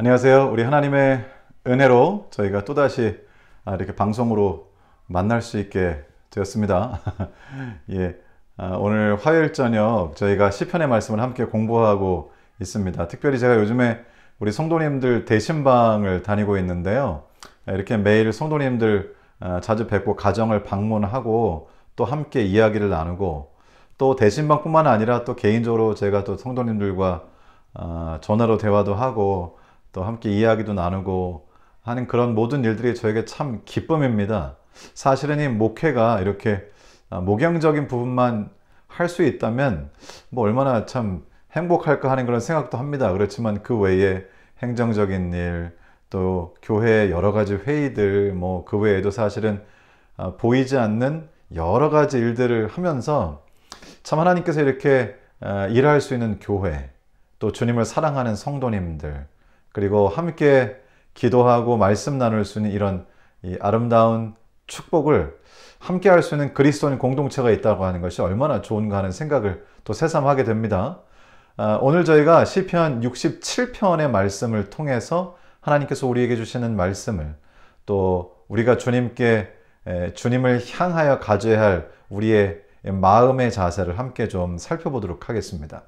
안녕하세요. 우리 하나님의 은혜로 저희가 또다시 아, 이렇게 방송으로 만날 수 있게 되었습니다. 예, 아, 오늘 화요일 저녁 저희가 시편의 말씀을 함께 공부하고 있습니다. 특별히 제가 요즘에 우리 성도님들 대신방을 다니고 있는데요. 아, 이렇게 매일 성도님들 자주 뵙고 가정을 방문하고 또 함께 이야기를 나누고 또 대신방뿐만 아니라 또 개인적으로 제가 또 성도님들과 전화로 대화도 하고 또 함께 이야기도 나누고 하는 그런 모든 일들이 저에게 참 기쁨입니다. 사실은 이 목회가 이렇게 아, 목양적인 부분만 할 수 있다면 뭐 얼마나 참 행복할까 하는 그런 생각도 합니다. 그렇지만 그 외에 행정적인 일, 또 교회 여러 가지 회의들, 뭐 그 외에도 사실은 아, 보이지 않는 여러 가지 일들을 하면서 참 하나님께서 이렇게 아, 일할 수 있는 교회, 또 주님을 사랑하는 성도님들, 그리고 함께 기도하고 말씀 나눌 수 있는 이런 아름다운 축복을 함께 할 수 있는 그리스도인 공동체가 있다고 하는 것이 얼마나 좋은가 하는 생각을 또 새삼하게 됩니다. 아, 오늘 저희가 시편 67편의 말씀을 통해서 하나님께서 우리에게 주시는 말씀을 또 우리가 주님께 주님을 향하여 가져야 할 우리의 마음의 자세를 함께 좀 살펴보도록 하겠습니다.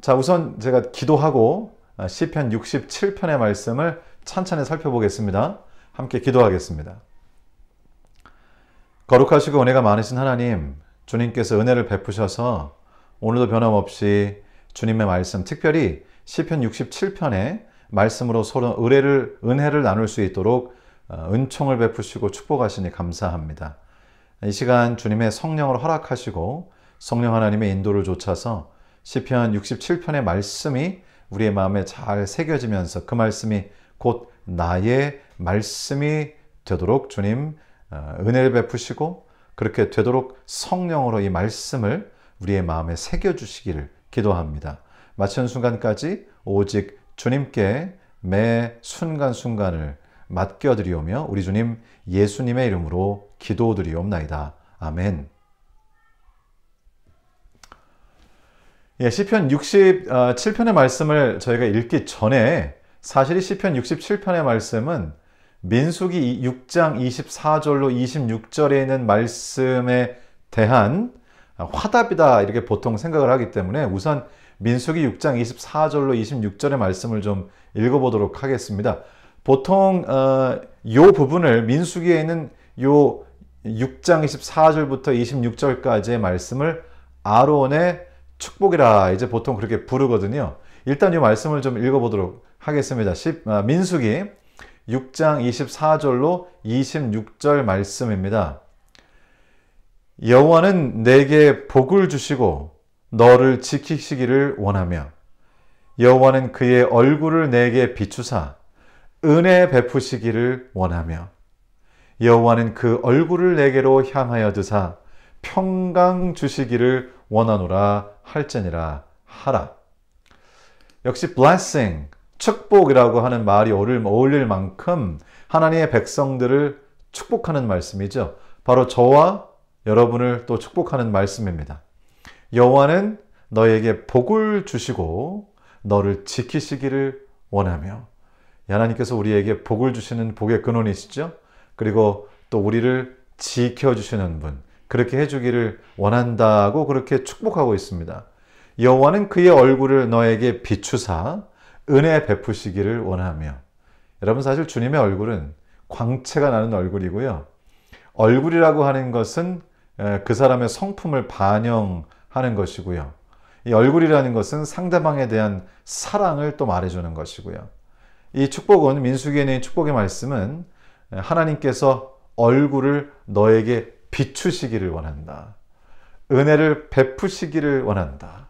자, 우선 제가 기도하고 아, 시편 67편의 말씀을 찬찬히 살펴보겠습니다. 함께 기도하겠습니다. 거룩하시고 은혜가 많으신 하나님, 주님께서 은혜를 베푸셔서 오늘도 변함없이 주님의 말씀, 특별히 시편 67편의 말씀으로 서로 의뢰를, 은혜를 나눌 수 있도록 어, 은총을 베푸시고 축복하시니 감사합니다. 이 시간 주님의 성령으 허락하시고 성령 하나님의 인도를 쫓아서 시편 67편의 말씀이 우리의 마음에 잘 새겨지면서 그 말씀이 곧 나의 말씀이 되도록 주님 어, 은혜를 베푸시고 그렇게 되도록 성령으로 이 말씀을 우리의 마음에 새겨주시기를 기도합니다. 마치는 순간까지 오직 주님께 매 순간순간을 맡겨드리오며 우리 주님 예수님의 이름으로 기도드리옵나이다. 아멘. 예, 시편 67편의 어, 말씀을 저희가 읽기 전에 사실 이 시편 67편의 말씀은 민수기 6장 24절로 26절에 있는 말씀에 대한 화답이다 이렇게 보통 생각을 하기 때문에 우선 민수기 6장 24절로 26절의 말씀을 좀 읽어보도록 하겠습니다. 보통 어, 요 부분을 민수기에 있는 요 6장 24절부터 26절까지의 말씀을 아론의 축복이라 이제 보통 그렇게 부르거든요. 일단 이 말씀을 좀 읽어보도록 하겠습니다. 10, 아, 민수기 6장 24절로 26절 말씀입니다. 여호와는 내게 복을 주시고 너를 지키시기를 원하며 여호와는 그의 얼굴을 내게 비추사 은혜 베푸시기를 원하며 여호와는 그 얼굴을 내게로 향하여 드사 평강 주시기를 원하노라 할지니라 하라. 역시 blessing, 축복이라고 하는 말이 어울릴 만큼 하나님의 백성들을 축복하는 말씀이죠. 바로 저와 여러분을 또 축복하는 말씀입니다. 여호와는 너에게 복을 주시고 너를 지키시기를 원하며 하나님께서 우리에게 복을 주시는 복의 근원이시죠. 그리고 또 우리를 지켜주시는 분, 그렇게 해주기를 원한다고 그렇게 축복하고 있습니다. 여호와는 그의 얼굴을 너에게 비추사 은혜 베푸시기를 원하며 여러분 사실 주님의 얼굴은 광채가 나는 얼굴이고요. 얼굴이라고 하는 것은 그 사람의 성품을 반영하는 것이고요. 이 얼굴이라는 것은 상대방에 대한 사랑을 또 말해주는 것이고요. 이 축복은 민수기에 있 축복의 말씀은 하나님께서 얼굴을 너에게 비추시기를 원한다. 은혜를 베푸시기를 원한다.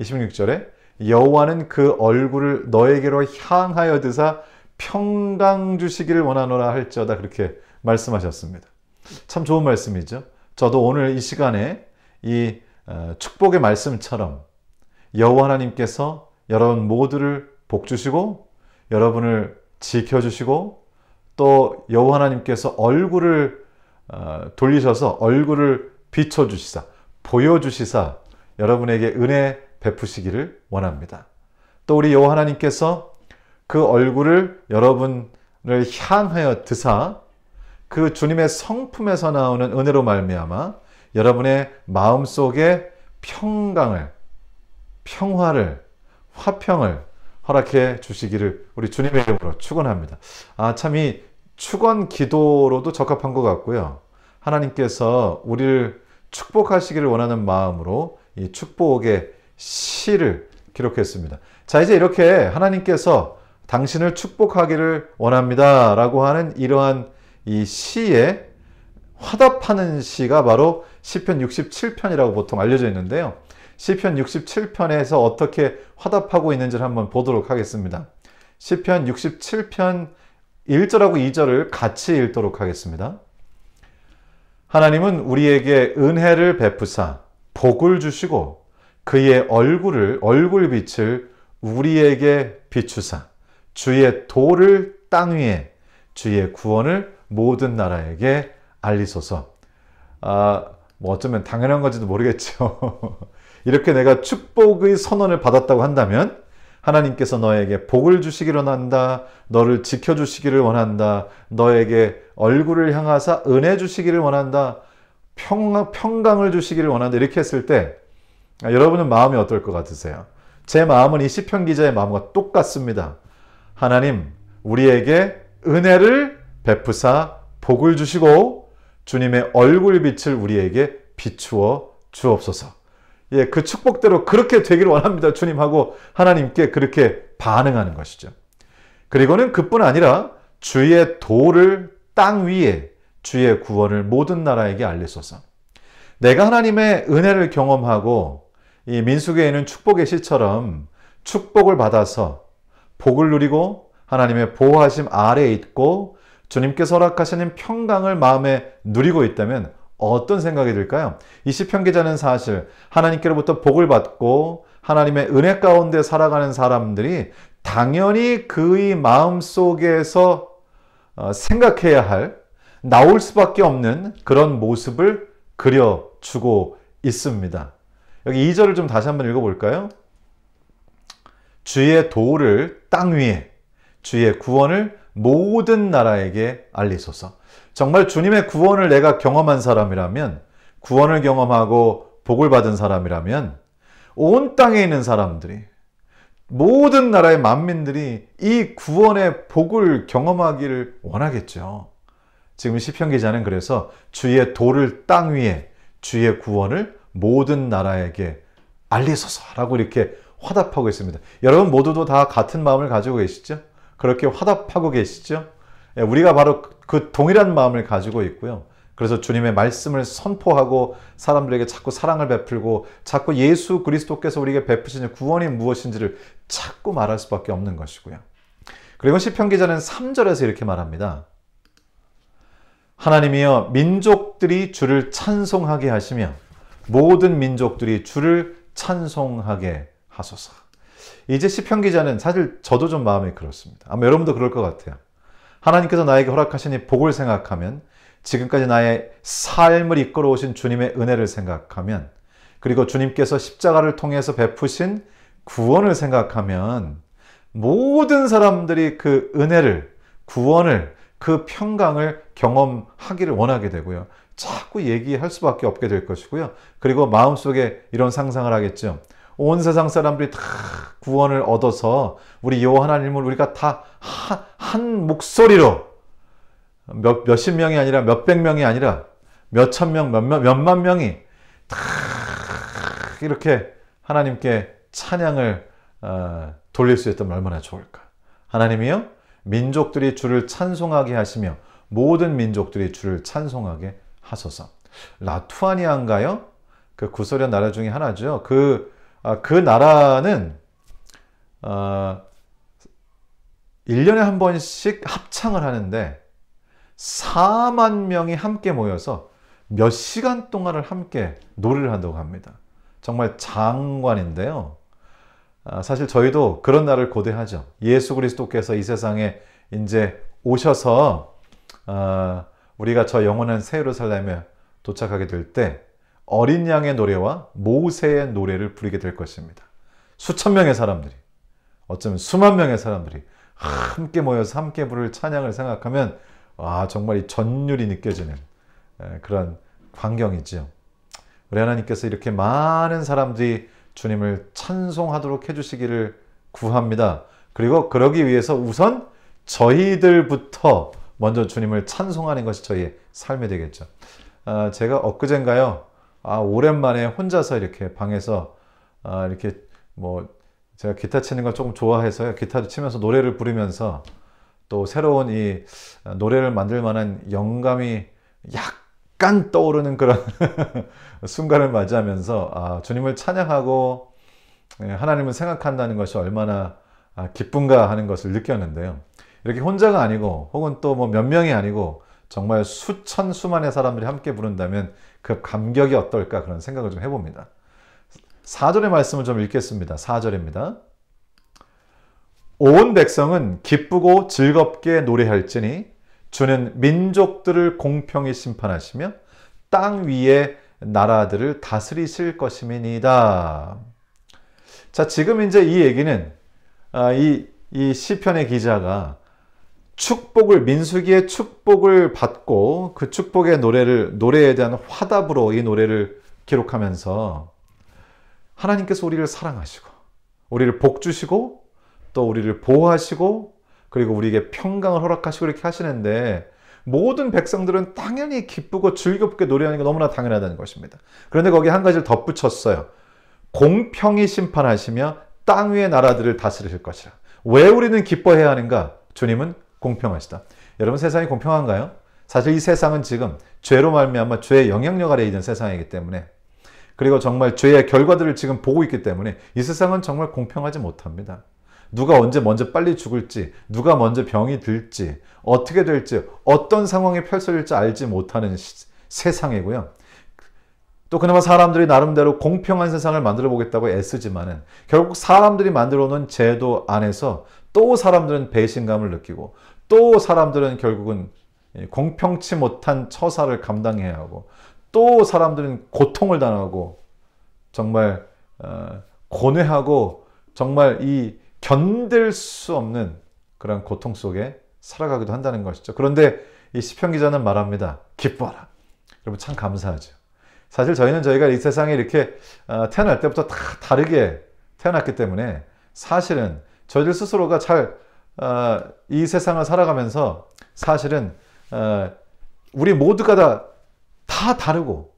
26절에 여호와는 그 얼굴을 너에게로 향하여 드사 평강 주시기를 원하노라 할지어다 그렇게 말씀하셨습니다. 참 좋은 말씀이죠. 저도 오늘 이 시간에 이 어, 축복의 말씀처럼 여호와 하나님께서 여러분 모두를 복 주시고 여러분을 지켜 주시고 또 여호와 하나님께서 얼굴을 어, 돌리셔서 얼굴을 비춰주시사 보여주시사 여러분에게 은혜 베푸시기를 원합니다. 또 우리 여호와 하나님께서 그 얼굴을 여러분을 향하여 드사 그 주님의 성품에서 나오는 은혜로 말미암아 여러분의 마음속에 평강을 평화를 화평을 허락해 주시기를 우리 주님의 이름으로 축원합니다. 아, 참이 축원 기도로도 적합한 것 같고요. 하나님께서 우리를 축복하시기를 원하는 마음으로 이 축복의 시를 기록했습니다. 자, 이제 이렇게 하나님께서 당신을 축복하기를 원합니다. 라고 하는 이러한 이 시에 화답하는 시가 바로 시편 67편이라고 보통 알려져 있는데요. 시편 67편에서 어떻게 화답하고 있는지를 한번 보도록 하겠습니다. 시편 67편 1절하고2절을 같이 읽도록 하겠습니다. 하나님은 우리에게 은혜를 베푸사 복을 주시고 그의 얼굴을 얼굴빛을 우리에게 비추사 주의 도를 땅 위에 주의 구원을 모든 나라에게 알리소서. 아, 뭐 어쩌면 당연한 건지도 모르겠죠. 이렇게 내가 축복의 선언을 받았다고 한다면 하나님께서 너에게 복을 주시기를 원한다. 너를 지켜주시기를 원한다. 너에게 얼굴을 향하사 은혜 주시기를 원한다. 평, 평강을 주시기를 원한다. 이렇게 했을 때 아, 여러분은 마음이 어떨 것 같으세요? 제 마음은 이 시편 기자의 마음과 똑같습니다. 하나님, 우리에게 은혜를 베푸사 복을 주시고 주님의 얼굴 빛을 우리에게 비추어 주옵소서. 예, 그 축복대로 그렇게 되기를 원합니다. 주님하고 하나님께 그렇게 반응하는 것이죠. 그리고는 그뿐 아니라 주의 도를 땅 위에 주의 구원을 모든 나라에게 알리소서. 내가 하나님의 은혜를 경험하고 이 민수계에 는 축복의 시처럼 축복을 받아서 복을 누리고 하나님의 보호하심 아래에 있고 주님께서 허락하시는 평강을 마음에 누리고 있다면 어떤 생각이 들까요? 이 시편 기자는 사실 하나님께로부터 복을 받고 하나님의 은혜 가운데 살아가는 사람들이 당연히 그의 마음 속에서 어, 생각해야 할 나올 수밖에 없는 그런 모습을 그려주고 있습니다. 여기 2절을 좀 다시 한번 읽어볼까요? 주의 도를 땅 위에, 주의 구원을 모든 나라에게 알리소서. 정말 주님의 구원을 내가 경험한 사람이라면, 구원을 경험하고 복을 받은 사람이라면, 온 땅에 있는 사람들이, 모든 나라의 만민들이 이 구원의 복을 경험하기를 원하겠죠. 지금 시편 기자는 그래서 주의 도를 땅 위에 주의 구원을 모든 나라에게 알리소서라고 이렇게 화답하고 있습니다. 여러분 모두도 다 같은 마음을 가지고 계시죠? 그렇게 화답하고 계시죠? 예, 우리가 바로 그, 그 동일한 마음을 가지고 있고요. 그래서 주님의 말씀을 선포하고 사람들에게 자꾸 사랑을 베풀고 자꾸 예수 그리스도께서 우리에게 베푸시는 구원이 무엇인지를 자꾸 말할 수밖에 없는 것이고요. 그리고 시편 기자는 3절에서 이렇게 말합니다. 하나님이여 민족들이 주를 찬송하게 하시며 모든 민족들이 주를 찬송하게 하소서. 이제 시편 기자는 사실 저도 좀 마음이 그렇습니다. 아마 여러분도 그럴 것 같아요. 하나님께서 나에게 허락하신 이 복을 생각하면 지금까지 나의 삶을 이끌어 오신 주님의 은혜를 생각하면 그리고 주님께서 십자가를 통해서 베푸신 구원을 생각하면 모든 사람들이 그 은혜를 구원을 그 평강을 경험하기를 원하게 되고요. 자꾸 얘기할 수밖에 없게 될 것이고요. 그리고 마음속에 이런 상상을 하겠죠. 온 세상 사람들이 다 구원을 얻어서 우리 여호와 하나님을 우리가 다 한 목소리로 몇, 몇십 명이 아니라 몇백 명이 아니라 몇천 명, 몇만, 몇만 명이 다 이렇게 하나님께 찬양을 어, 돌릴 수 있다면 얼마나 좋을까. 하나님이요, 민족들이 주를 찬송하게 하시며 모든 민족들이 주를 찬송하게 하소서. 라투아니아인가요? 그 구소련 나라 중에 하나죠. 그 아, 그 나라는 1년에 어, 한 번씩 합창을 하는데 4만 명이 함께 모여서 몇 시간 동안을 함께 노래를 한다고 합니다. 정말 장관인데요. 아, 사실 저희도 그런 날을 고대하죠. 예수 그리스도께서 이 세상에 이제 오셔서 아, 우리가 저 영원한 새 예루살렘에 도착하게 될때 어린 양의 노래와 모세의 노래를 부르게 될 것입니다. 수천 명의 사람들이, 어쩌면 수만 명의 사람들이 함께 모여서 함께 부를 찬양을 생각하면 아 정말 이 전율이 느껴지는 그런 광경이지요. 우리 하나님께서 이렇게 많은 사람들이 주님을 찬송하도록 해주시기를 구합니다. 그리고 그러기 위해서 우선 저희들부터 먼저 주님을 찬송하는 것이 저희의 삶이 되겠죠. 아, 제가 엊그젠가요 아, 오랜만에 혼자서 이렇게 방에서 아, 이렇게 뭐 제가 기타 치는 걸 조금 좋아해서요. 기타를 치면서 노래를 부르면서 또 새로운 이 아, 노래를 만들 만한 영감이 약간 떠오르는 그런 순간을 맞이하면서 아, 주님을 찬양하고 예, 하나님을 생각한다는 것이 얼마나 아, 기쁜가 하는 것을 느꼈는데요. 이렇게 혼자가 아니고 혹은 또 뭐 몇 명이 아니고 정말 수천 수만의 사람들이 함께 부른다면 그 감격이 어떨까 그런 생각을 좀 해봅니다. 4절의 말씀을 좀 읽겠습니다. 4절입니다. 온 백성은 기쁘고 즐겁게 노래할지니 주는 민족들을 공평히 심판하시며 땅 위에 나라들을 다스리실 것이니이다. 자, 지금 이제 이 얘기는 아, 이, 이 시편의 기자가 축복을 민수기의 축복을 받고 그 축복의 노래를 노래에 대한 화답으로 이 노래를 기록하면서 하나님께서 우리를 사랑하시고 우리를 복 주시고 또 우리를 보호하시고 그리고 우리에게 평강을 허락하시고 이렇게 하시는데 모든 백성들은 당연히 기쁘고 즐겁게 노래하는 게 너무나 당연하다는 것입니다. 그런데 거기 한 가지를 덧붙였어요. 공평히 심판하시며 땅 위의 나라들을 다스리실 것이라. 왜 우리는 기뻐해야 하는가? 주님은 공평하시다. 여러분 세상이 공평한가요? 사실 이 세상은 지금 죄로 말미암아 죄의 영향력 아래 에 있는 세상이기 때문에 그리고 정말 죄의 결과들을 지금 보고 있기 때문에 이 세상은 정말 공평하지 못합니다. 누가 언제 먼저 빨리 죽을지, 누가 먼저 병이 들지, 어떻게 될지, 어떤 상황이 펼쳐질지 알지 못하는 시, 세상이고요. 또 그나마 사람들이 나름대로 공평한 세상을 만들어 보겠다고 애쓰지만은 결국 사람들이 만들어 놓은 제도 안에서 또 사람들은 배신감을 느끼고 또 사람들은 결국은 예, 공평치 못한 처사를 감당해야 하고 또 사람들은 고통을 당하고 정말 어, 고뇌하고 정말 이 견딜 수 없는 그런 고통 속에 살아가기도 한다는 것이죠. 그런데 이 시편 기자는 말합니다. 기뻐라. 여러분 참 감사하죠. 사실 저희는 저희가 이 세상에 이렇게 어, 태어날 때부터 다 다르게 태어났기 때문에 사실은 저희들 스스로가 잘 어, 이 세상을 살아가면서 사실은 어, 우리 모두가 다, 다 다르고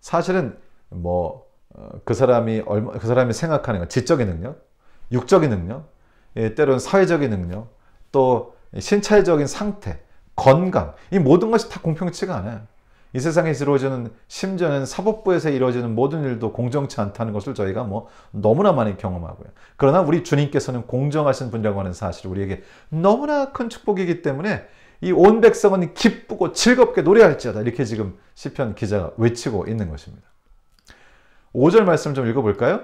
사실은 뭐그 어, 사람이 얼마 그 사람이 생각하는 것, 지적인 능력, 육적인 능력, 예, 때는 사회적인 능력, 또 신체적인 상태, 건강 이 모든 것이 다 공평치가 않아요. 이 세상에서 이루어지는 심지어는 사법부에서 이루어지는 모든 일도 공정치 않다는 것을 저희가 뭐 너무나 많이 경험하고요. 그러나 우리 주님께서는 공정하신 분이라고 하는 사실을 우리에게 너무나 큰 축복이기 때문에 이 온 백성은 기쁘고 즐겁게 노래할지어다 이렇게 지금 시편 기자가 외치고 있는 것입니다. 5절 말씀 을좀 읽어볼까요?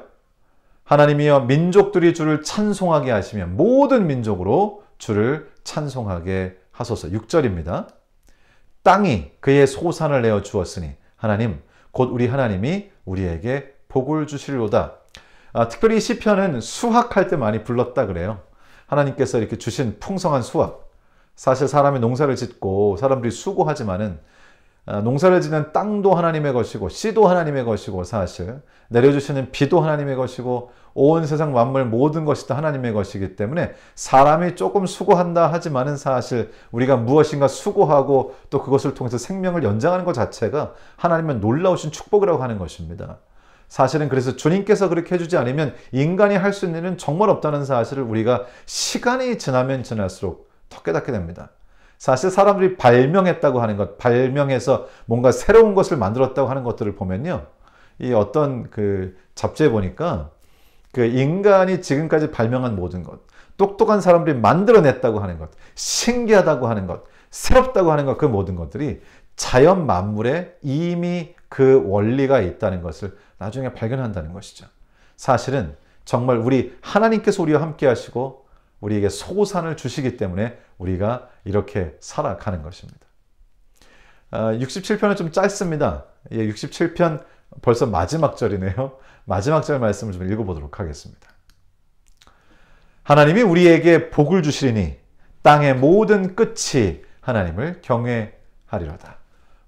하나님이여 민족들이 주를 찬송하게 하시면 모든 민족으로 주를 찬송하게 하소서 6절입니다. 땅이 그의 소산을 내어 주었으니 하나님 곧 우리 하나님이 우리에게 복을 주시리로다. 아, 특별히 시편은 수확할 때 많이 불렀다 그래요. 하나님께서 이렇게 주신 풍성한 수확. 사실 사람이 농사를 짓고 사람들이 수고하지만은 아, 농사를 지는 땅도 하나님의 것이고 씨도 하나님의 것이고 사실 내려주시는 비도 하나님의 것이고 온 세상 만물 모든 것이 다 하나님의 것이기 때문에 사람이 조금 수고한다 하지만은 사실 우리가 무엇인가 수고하고 또 그것을 통해서 생명을 연장하는 것 자체가 하나님의 놀라우신 축복이라고 하는 것입니다. 사실은 그래서 주님께서 그렇게 해주지 않으면 인간이 할 수 있는 일은 정말 없다는 사실을 우리가 시간이 지나면 지날수록 더 깨닫게 됩니다. 사실 사람들이 발명했다고 하는 것, 발명해서 뭔가 새로운 것을 만들었다고 하는 것들을 보면요. 이 어떤 그 잡지에 보니까 그 인간이 지금까지 발명한 모든 것, 똑똑한 사람들이 만들어냈다고 하는 것, 신기하다고 하는 것, 새롭다고 하는 것, 그 모든 것들이 자연 만물에 이미 그 원리가 있다는 것을 나중에 발견한다는 것이죠. 사실은 정말 우리 하나님께서 우리와 함께 하시고 우리에게 소산을 주시기 때문에 우리가 이렇게 살아가는 것입니다. 67편은 아, 좀 짧습니다. 67편 예, 벌써 마지막 절이네요. 마지막 절 말씀을 좀 읽어보도록 하겠습니다. 하나님이 우리에게 복을 주시리니 땅의 모든 끝이 하나님을 경외하리로다.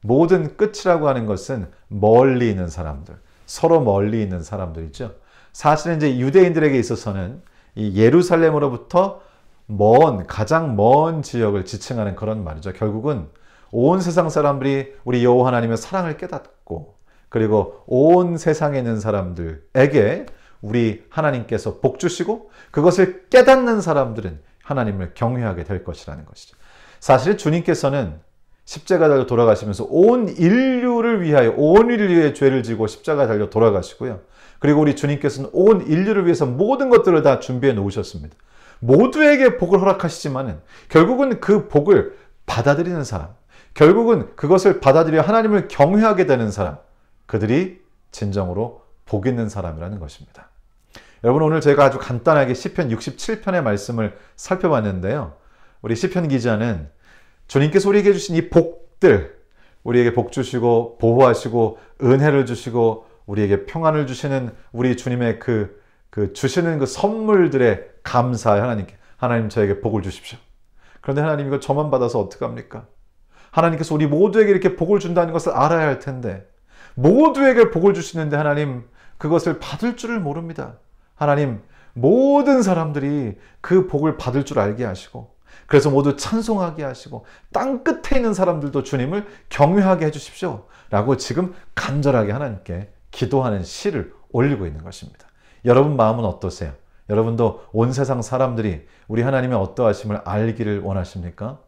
모든 끝이라고 하는 것은 멀리 있는 사람들, 서로 멀리 있는 사람들이죠. 사실은 이제 유대인들에게 있어서는 이 예루살렘으로부터 먼, 가장 먼 지역을 지칭하는 그런 말이죠. 결국은 온 세상 사람들이 우리 여호와 하나님의 사랑을 깨닫고 그리고 온 세상에 있는 사람들에게 우리 하나님께서 복 주시고 그것을 깨닫는 사람들은 하나님을 경외하게 될 것이라는 것이죠. 사실 주님께서는 십자가 달려 돌아가시면서 온 인류를 위하여 온 인류의 죄를 지고 십자가 달려 돌아가시고요. 그리고 우리 주님께서는 온 인류를 위해서 모든 것들을 다 준비해 놓으셨습니다. 모두에게 복을 허락하시지만은 결국은 그 복을 받아들이는 사람, 결국은 그것을 받아들여 하나님을 경외하게 되는 사람, 그들이 진정으로 복 있는 사람이라는 것입니다. 여러분 오늘 제가 아주 간단하게 시편 67편의 말씀을 살펴봤는데요. 우리 시편 기자는 주님께서 우리에게 주신 이 복들, 우리에게 복 주시고 보호하시고 은혜를 주시고 우리에게 평안을 주시는 우리 주님의 그, 그 주시는 그 선물들의 감사해 하나님께 하나님 저에게 복을 주십시오. 그런데 하나님 이거 저만 받아서 어떡합니까? 하나님께서 우리 모두에게 이렇게 복을 준다는 것을 알아야 할 텐데 모두에게 복을 주시는데 하나님 그것을 받을 줄을 모릅니다. 하나님 모든 사람들이 그 복을 받을 줄 알게 하시고 그래서 모두 찬송하게 하시고 땅 끝에 있는 사람들도 주님을 경외하게 해주십시오. 라고 지금 간절하게 하나님께 기도하는 시를 올리고 있는 것입니다. 여러분 마음은 어떠세요? 여러분도 온 세상 사람들이 우리 하나님의 어떠하심을 알기를 원하십니까?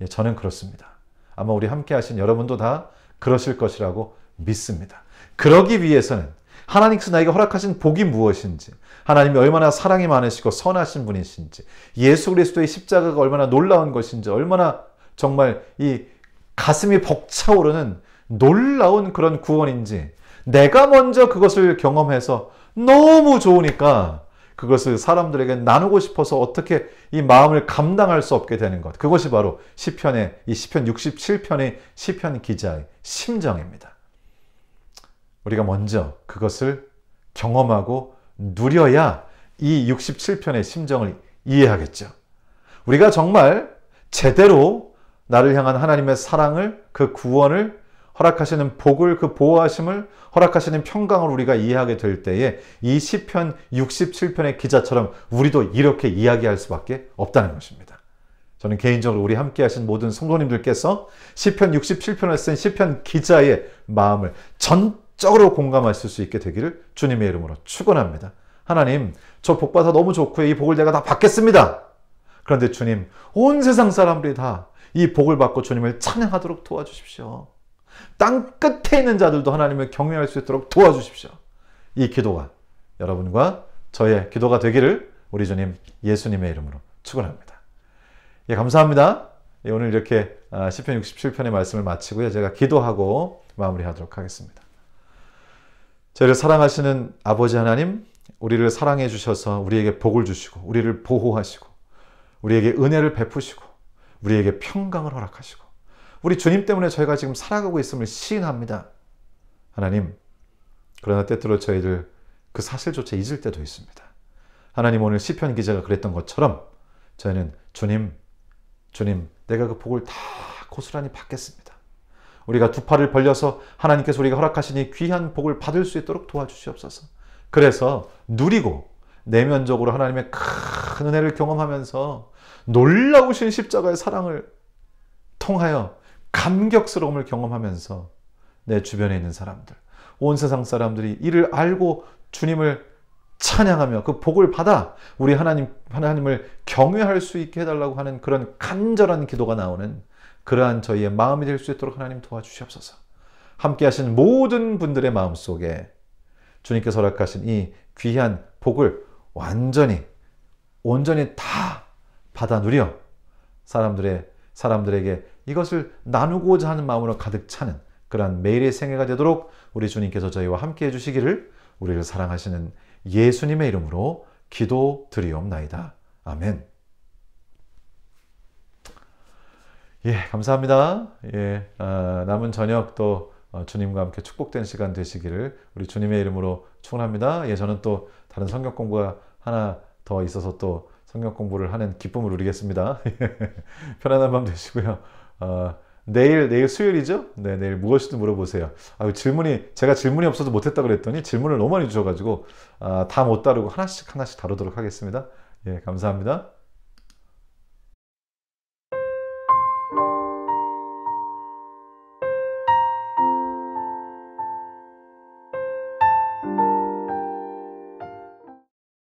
예, 저는 그렇습니다. 아마 우리 함께 하신 여러분도 다 그러실 것이라고 믿습니다. 그러기 위해서는 하나님께서 나에게 허락하신 복이 무엇인지, 하나님이 얼마나 사랑이 많으시고 선하신 분이신지, 예수 그리스도의 십자가가 얼마나 놀라운 것인지, 얼마나 정말 이 가슴이 벅차오르는 놀라운 그런 구원인지, 내가 먼저 그것을 경험해서 너무 좋으니까 그것을 사람들에게 나누고 싶어서 어떻게 이 마음을 감당할 수 없게 되는 것. 그것이 바로 시편의 이 시편 67편의 시편 기자의 심정입니다. 우리가 먼저 그것을 경험하고 누려야 이 67편의 심정을 이해하겠죠. 우리가 정말 제대로 나를 향한 하나님의 사랑을 그 구원을 허락하시는 복을 그 보호하심을 허락하시는 평강을 우리가 이해하게 될 때에 이 시편 67편의 기자처럼 우리도 이렇게 이야기할 수밖에 없다는 것입니다. 저는 개인적으로 우리 함께 하신 모든 성도님들께서 시편 67편을 쓴 시편 기자의 마음을 전적으로 공감하실 수 있게 되기를 주님의 이름으로 축원합니다. 하나님, 저 복 받아 너무 좋고요. 이 복을 내가 다 받겠습니다. 그런데 주님, 온 세상 사람들이 다 이 복을 받고 주님을 찬양하도록 도와주십시오. 땅 끝에 있는 자들도 하나님을 경외할 수 있도록 도와주십시오. 이 기도가 여러분과 저의 기도가 되기를 우리 주님 예수님의 이름으로 축원합니다. 예, 감사합니다. 예, 오늘 이렇게 10편 아, 67편의 말씀을 마치고요. 제가 기도하고 마무리하도록 하겠습니다. 저희를 사랑하시는 아버지 하나님, 우리를 사랑해 주셔서 우리에게 복을 주시고, 우리를 보호하시고, 우리에게 은혜를 베푸시고, 우리에게 평강을 허락하시고, 우리 주님 때문에 저희가 지금 살아가고 있음을 시인합니다. 하나님, 그러나 때때로 저희들 그 사실조차 잊을 때도 있습니다. 하나님 오늘 시편 기자가 그랬던 것처럼 저희는 주님, 주님, 내가 그 복을 다 고스란히 받겠습니다. 우리가 두 팔을 벌려서 하나님께서 우리가 허락하시니 귀한 복을 받을 수 있도록 도와주시옵소서. 그래서 누리고 내면적으로 하나님의 큰 은혜를 경험하면서 놀라우신 십자가의 사랑을 통하여 감격스러움을 경험하면서 내 주변에 있는 사람들, 온 세상 사람들이 이를 알고 주님을 찬양하며 그 복을 받아 우리 하나님, 하나님을 경외할 수 있게 해달라고 하는 그런 간절한 기도가 나오는 그러한 저희의 마음이 될 수 있도록 하나님 도와주시옵소서. 함께 하신 모든 분들의 마음 속에 주님께서 허락하신 이 귀한 복을 완전히, 온전히 다 받아 누려 사람들의, 사람들에게 이것을 나누고자 하는 마음으로 가득 차는 그러한 매일의 생애가 되도록 우리 주님께서 저희와 함께 해주시기를 우리를 사랑하시는 예수님의 이름으로 기도 드리옵나이다. 아멘. 예, 감사합니다. 예, 아, 남은 저녁 또 어, 주님과 함께 축복된 시간 되시기를 우리 주님의 이름으로 축원합니다. 예, 저는 또 다른 성경 공부가 하나 더 있어서 또 성경 공부를 하는 기쁨을 누리겠습니다. 편안한 밤 되시고요. 어, 내일 내일 수요일이죠? 네, 내일 무엇이든 물어보세요. 아, 그 질문이 제가 질문이 없어서 못했다 그랬더니 질문을 너무 많이 주셔가지고 아, 다못 다루고 하나씩 하나씩 다루도록 하겠습니다. 예, 감사합니다.